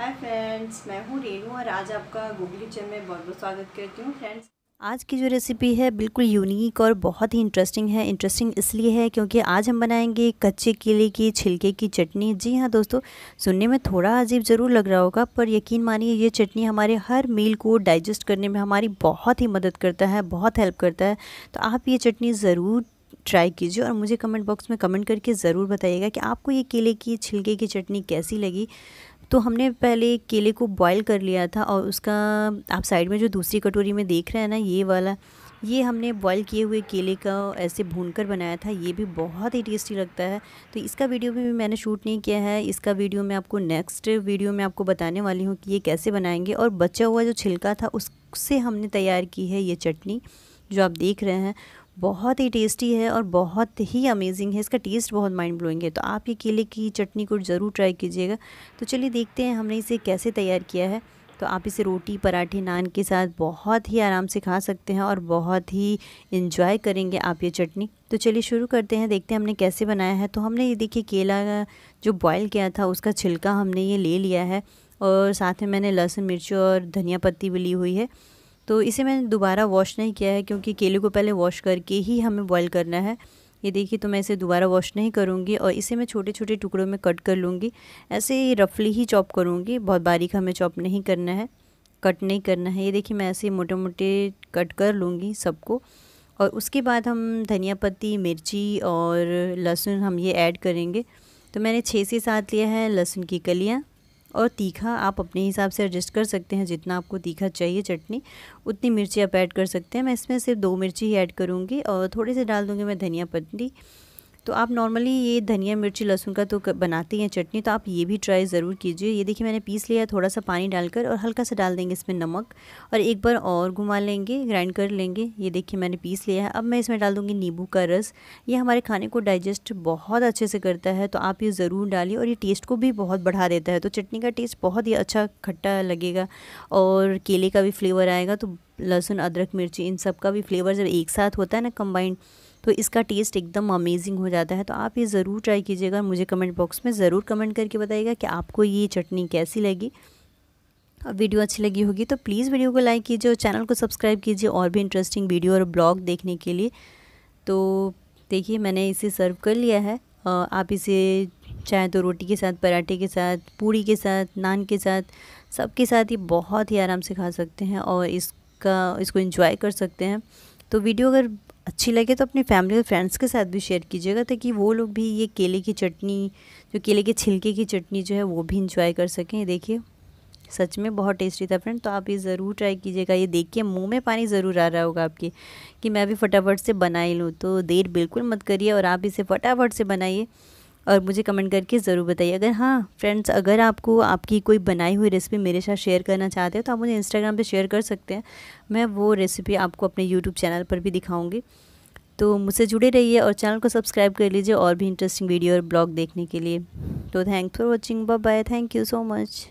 hi friends मैं हूँ रेनू और आज आपका गूगली किचन में बहुत बहुत स्वागत करती हूँ फ्रेंड्स आज की जो रेसिपी है बिल्कुल यूनिक और बहुत ही इंटरेस्टिंग है इंटरेस्टिंग इसलिए है क्योंकि आज हम बनाएंगे कच्चे केले की छिलके की चटनी जी हाँ दोस्तों सुनने में थोड़ा अजीब ज़रूर लग रहा होगा पर यकीन मानिए ये चटनी हमारे हर मील को डाइजेस्ट करने में हमारी बहुत ही मदद करता है बहुत हेल्प करता है तो आप ये चटनी ज़रूर ट्राई कीजिए और मुझे कमेंट बॉक्स में कमेंट करके ज़रूर बताइएगा कि आपको ये केले की छिलके की चटनी कैसी लगी तो हमने पहले केले को बॉईल कर लिया था और उसका आप साइड में जो दूसरी कटोरी में देख रहे हैं ना ये वाला ये हमने बॉईल किए हुए केले का ऐसे भून कर बनाया था ये भी बहुत ही टेस्टी लगता है तो इसका वीडियो भी मैंने शूट नहीं किया है इसका वीडियो मैं आपको नेक्स्ट वीडियो में आपको बताने वाली हूँ कि ये कैसे बनाएंगे और बचा हुआ जो छिलका था उससे हमने तैयार की है ये चटनी जो आप देख रहे हैं बहुत ही टेस्टी है और बहुत ही अमेजिंग है इसका टेस्ट बहुत माइंड ब्लोइंग है तो आप ये केले की चटनी को ज़रूर ट्राई कीजिएगा तो चलिए देखते हैं हमने इसे कैसे तैयार किया है तो आप इसे रोटी पराठे नान के साथ बहुत ही आराम से खा सकते हैं और बहुत ही इन्जॉय करेंगे आप ये चटनी तो चलिए शुरू करते हैं देखते हैं हमने कैसे बनाया है तो हमने ये देखिए केला जो बॉयल किया था उसका छिलका हमने ये ले लिया है और साथ में मैंने लहसुन मिर्ची और धनिया पत्ती भी ली हुई है तो इसे मैंने दोबारा वॉश नहीं किया है क्योंकि केले को पहले वॉश करके ही हमें बॉईल करना है ये देखिए तो मैं इसे दोबारा वॉश नहीं करूँगी और इसे मैं छोटे छोटे टुकड़ों में कट कर लूँगी ऐसे ही रफली ही चॉप करूँगी बहुत बारीक हमें चॉप नहीं करना है कट नहीं करना है ये देखिए मैं ऐसे मोटे मोटे कट कर लूँगी सबको और उसके बाद हम धनिया पत्ती मिर्ची और लहसुन हम ये ऐड करेंगे तो मैंने छः से सात लिया है लहसुन की कलियाँ और तीखा आप अपने हिसाब से एडजस्ट कर सकते हैं जितना आपको तीखा चाहिए चटनी उतनी मिर्ची आप ऐड कर सकते हैं मैं इसमें सिर्फ दो मिर्ची ही ऐड करूँगी और थोड़ी सी डाल दूँगी मैं धनिया पत्ती तो आप नॉर्मली ये धनिया मिर्ची लहसुन का तो बनाती हैं चटनी तो आप ये भी ट्राई ज़रूर कीजिए ये देखिए मैंने पीस लिया है थोड़ा सा पानी डालकर और हल्का सा डाल देंगे इसमें नमक और एक बार और घुमा लेंगे ग्राइंड कर लेंगे ये देखिए मैंने पीस लिया है अब मैं इसमें डाल दूँगी नींबू का रस ये हमारे खाने को डाइजेस्ट बहुत अच्छे से करता है तो आप ये ज़रूर डालिए और ये टेस्ट को भी बहुत बढ़ा देता है तो चटनी का टेस्ट बहुत ही अच्छा खट्टा लगेगा और केले का भी फ्लेवर आएगा तो लहसुन अदरक मिर्ची इन सब का भी फ्लेवर जब एक साथ होता है ना कंबाइंड तो इसका टेस्ट एकदम अमेजिंग हो जाता है तो आप ये ज़रूर ट्राई कीजिएगा मुझे कमेंट बॉक्स में ज़रूर कमेंट करके बताइएगा कि आपको ये चटनी कैसी लगी अब वीडियो अच्छी लगी होगी तो प्लीज़ वीडियो को लाइक कीजिए और चैनल को सब्सक्राइब कीजिए और भी इंटरेस्टिंग वीडियो और ब्लॉग देखने के लिए तो देखिए मैंने इसे सर्व कर लिया है आप इसे चाहे तो रोटी के साथ पराठे के साथ पूड़ी के साथ नान के साथ सबके साथ ही बहुत ही आराम से खा सकते हैं और इसका इसको इंजॉय कर सकते हैं तो वीडियो अगर अच्छी लगे तो अपनी फैमिली और फ्रेंड्स के साथ भी शेयर कीजिएगा ताकि वो लोग भी ये केले की चटनी जो केले के छिलके की चटनी जो है वो भी इंजॉय कर सकें देखिए सच में बहुत टेस्टी था फ्रेंड तो आप ये ज़रूर ट्राई कीजिएगा ये देख के मुँह में पानी ज़रूर आ रहा होगा आपके कि मैं भी फटाफट से बना ही लूँ तो देर बिल्कुल मत करिए और आप इसे फटाफट से बनाइए और मुझे कमेंट करके ज़रूर बताइए अगर हाँ फ्रेंड्स अगर आपको आपकी कोई बनाई हुई रेसिपी मेरे साथ शेयर करना चाहते हो तो आप मुझे इंस्टाग्राम पर शेयर कर सकते हैं मैं वो रेसिपी आपको अपने यूट्यूब चैनल पर भी दिखाऊँगी तो मुझसे जुड़े रहिए और चैनल को सब्सक्राइब कर लीजिए और भी इंटरेस्टिंग वीडियो और ब्लॉग देखने के लिए तो thank for watching bye bye thank you so much